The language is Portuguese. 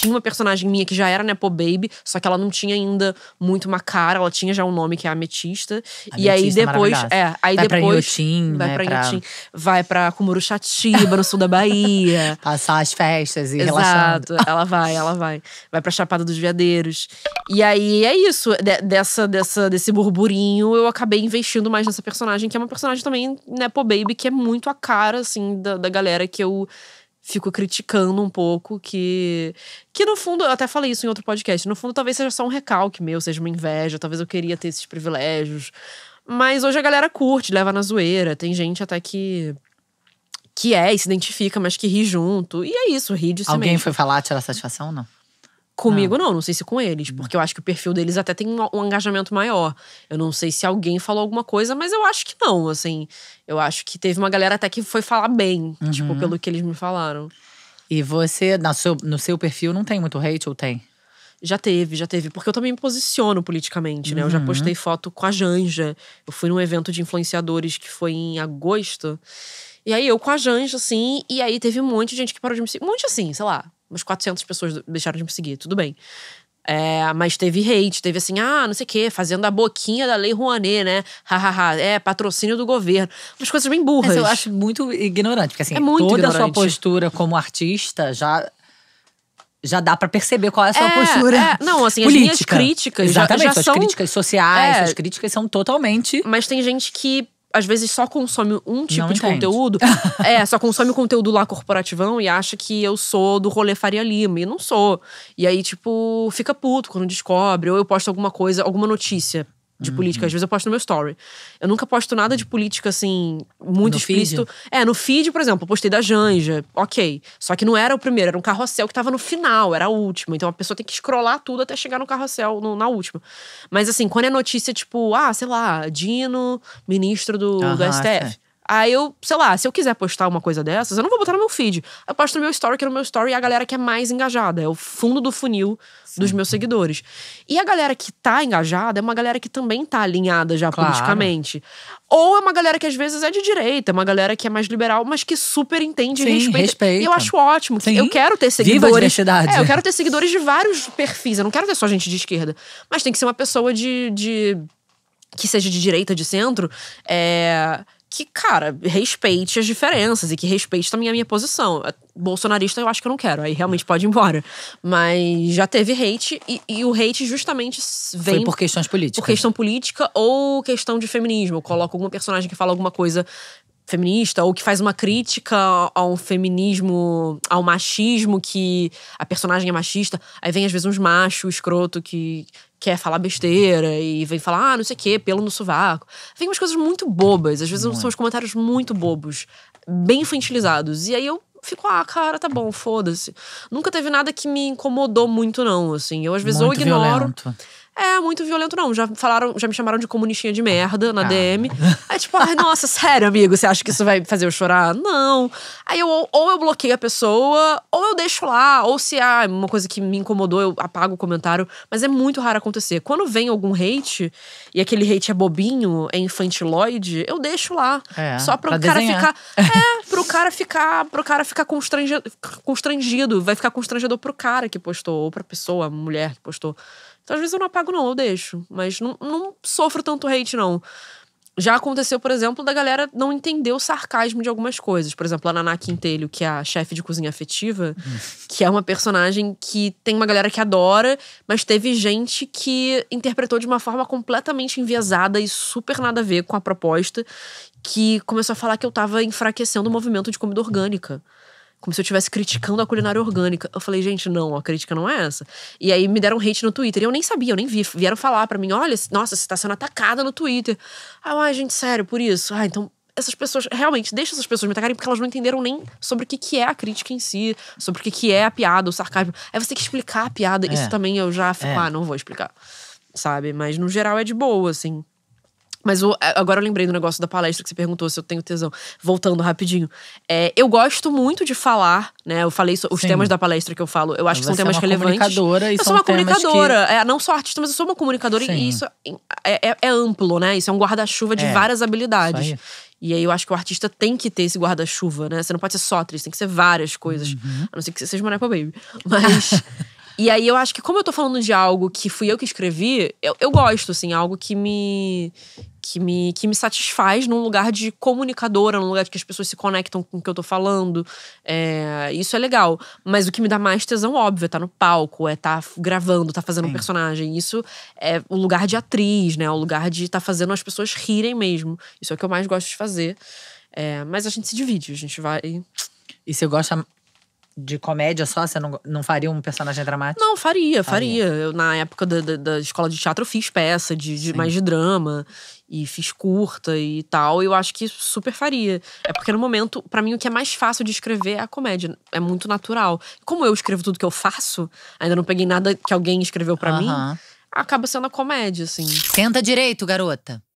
tinha uma personagem minha que já era Nepo Baby, só que ela não tinha ainda muito uma cara, ela tinha já um nome que é Ametista. e aí é depois. É, aí vai depois. Pra Inhotim, vai né, pra Inhotim. Vai pra Cumuruxatiba, no sul da Bahia. Passar as festas e Exato. relaxando. Ela vai, ela vai. Vai pra Chapada dos Veadeiros. E aí é isso. De, dessa, dessa, desse burburinho, eu acabei investindo mais nessa personagem, que é uma personagem também Nepo Baby, que é muito a cara, assim, da, da galera que eu fico criticando um pouco que que no fundo, eu até falei isso em outro podcast, no fundo talvez seja só um recalque meu, seja uma inveja, talvez eu queria ter esses privilégios. Mas hoje a galera curte, leva na zoeira, tem gente até que que é e se identifica, mas que ri junto. E é isso, ri de si Alguém mesmo. foi falar tirar satisfação, não? Comigo não. Ah. não, não sei se com eles, uhum. porque eu acho que o perfil deles até tem um, engajamento maior. Eu não sei se alguém falou alguma coisa, mas eu acho que não, assim. Eu acho que teve uma galera até que foi falar bem, uhum. tipo, pelo que eles me falaram. E você, no seu, no seu perfil, não tem muito hate ou tem? Já teve, já teve. Porque eu também me posiciono politicamente, né? Uhum. Eu já uhum. postei foto com a Janja. Eu fui num evento de influenciadores que foi em agosto. E aí eu com a Janja, assim, e aí teve um monte de gente que parou de me seguir. Um monte assim, sei lá, umas 400 pessoas deixaram de me seguir, tudo bem. É, mas teve hate, teve assim, ah, não sei o quê, fazendo a boquinha da Lei Rouanet, né? Hahaha, é, patrocínio do governo. Umas coisas bem burras. Mas eu acho muito ignorante, porque assim, é muito toda ignorante. a sua postura como artista já já dá para perceber qual é a sua é, postura. É. Não, assim, política. as minhas críticas. Exatamente, já, já suas são, críticas sociais, é, suas críticas são totalmente. Mas tem gente que às vezes só consome um tipo não de entende. conteúdo. é, só consome o conteúdo lá corporativão e acha que eu sou do rolê Faria Lima. E não sou. E aí, tipo, fica puto quando descobre. Ou eu posto alguma coisa, alguma notícia de uhum. política. Às uhum. vezes eu posto no meu story. Eu nunca posto nada de política, assim, muito no explícito. Feed? É, no feed, por exemplo, eu postei da Janja, ok. Só que não era o primeiro, era um carrossel que tava no final, era a última. Então a pessoa tem que escrolar tudo até chegar no carrossel, no, na última. Mas assim, quando é notícia, tipo, ah, sei lá, Dino, ministro do, uhum, do STF. É. Aí eu, sei lá, se eu quiser postar uma coisa dessas, eu não vou botar no meu feed. Eu posto no meu story, que é no meu story é a galera que é mais engajada, é o fundo do funil Sim. dos meus seguidores. E a galera que tá engajada é uma galera que também tá alinhada já claro. politicamente. Ou é uma galera que às vezes é de direita, é uma galera que é mais liberal, mas que super entende Sim, e respeita. respeita. E eu acho ótimo. Que Eu quero ter seguidores. Viva a diversidade. É, eu quero ter seguidores de vários perfis. Eu não quero ter só gente de esquerda. Mas tem que ser uma pessoa de, de que seja de direita, de centro, é, que, cara, respeite as diferenças e que respeite também a minha posição. Bolsonarista eu acho que eu não quero, aí realmente pode ir embora. Mas já teve hate e, e o hate justamente vem. Foi por questões políticas. Por questão política ou questão de feminismo. Eu coloco algum personagem que fala alguma coisa feminista ou que faz uma crítica ao feminismo, ao machismo que a personagem é machista. Aí vem às vezes uns machos escroto que quer falar besteira e vem falar, ah, não sei o quê, pelo no sovaco. Vem umas coisas muito bobas, às vezes são uns comentários muito bobos, bem infantilizados. E aí eu fico, ah, cara, tá bom, foda-se. Nunca teve nada que me incomodou muito, não, assim. Eu às vezes muito ou ignoro. Violento é muito violento, não. Já falaram, já me chamaram de comunistinha de merda na ah. DM. Aí, tipo, nossa, sério, amigo, você acha que isso vai fazer eu chorar? Não. Aí eu, ou eu bloqueio a pessoa, ou eu deixo lá, ou se há ah, uma coisa que me incomodou, eu apago o comentário. Mas é muito raro acontecer. Quando vem algum hate, e aquele hate é bobinho, é infantiloide, eu deixo lá. É, só pro pra o cara desenhar. ficar. É, pro cara ficar. Pro cara ficar constrangido, constrangido. Vai ficar constrangedor pro cara que postou, ou pra pessoa, mulher que postou. Então, às vezes eu não apago, não, eu deixo. Mas não, não sofro tanto hate, não. Já aconteceu, por exemplo, da galera não entender o sarcasmo de algumas coisas. Por exemplo, a Naná Quintelho, que é a chefe de cozinha afetiva, hum. que é uma personagem que tem uma galera que adora, mas teve gente que interpretou de uma forma completamente enviesada e super nada a ver com a proposta, que começou a falar que eu tava enfraquecendo o movimento de comida orgânica. Como se eu estivesse criticando a culinária orgânica. Eu falei, gente, não, a crítica não é essa. E aí me deram hate no Twitter. E eu nem sabia, eu nem vi. Vieram falar para mim: olha, nossa, você tá sendo atacada no Twitter. Ah, gente, sério, por isso. Ah, então essas pessoas, realmente, deixa essas pessoas me atacarem porque elas não entenderam nem sobre o que, que é a crítica em si, sobre o que, que é a piada, o sarcasmo. Aí você tem que explicar a piada. É. Isso também eu já fico, é. ah, não vou explicar. Sabe? Mas no geral é de boa, assim. Mas o, agora eu lembrei do negócio da palestra que você perguntou se eu tenho tesão. Voltando rapidinho. É, eu gosto muito de falar, né? Eu falei so, os Sim. temas da palestra que eu falo. Eu acho mas que são é temas é relevantes. Comunicadora e eu sou uma comunicadora. Que... É, não só artista, mas eu sou uma comunicadora. Sim. E isso é, é, é, amplo, né? Isso é um guarda-chuva de é, várias habilidades. aí. E aí eu acho que o artista tem que ter esse guarda-chuva, né? Você não pode ser só atriz, tem que ser várias coisas. Uhum. A não ser que você seja uma Nepa Baby. Mas. E aí eu acho que, como eu tô falando de algo que fui eu que escrevi, eu, eu gosto, assim, algo que me, que me que me satisfaz num lugar de comunicadora, num lugar que as pessoas se conectam com o que eu tô falando. É, isso é legal. Mas o que me dá mais tesão, óbvio, é tá no palco, é tá gravando, tá fazendo Sim. um personagem. Isso é o lugar de atriz, né? O lugar de tá fazendo as pessoas rirem mesmo. Isso é o que eu mais gosto de fazer. É, mas a gente se divide, a gente vai. E você gosta de comédia só? Você não, não faria um personagem dramático? Não, faria, faria. faria. Eu, na época da, da, da, escola de teatro, eu fiz peça de, de mais de drama. E fiz curta e tal. E eu acho que super faria. É porque no momento, para mim, o que é mais fácil de escrever é a comédia. É muito natural. Como eu escrevo tudo que eu faço, ainda não peguei nada que alguém escreveu para mim. Acaba sendo a comédia, assim. Senta direito, garota.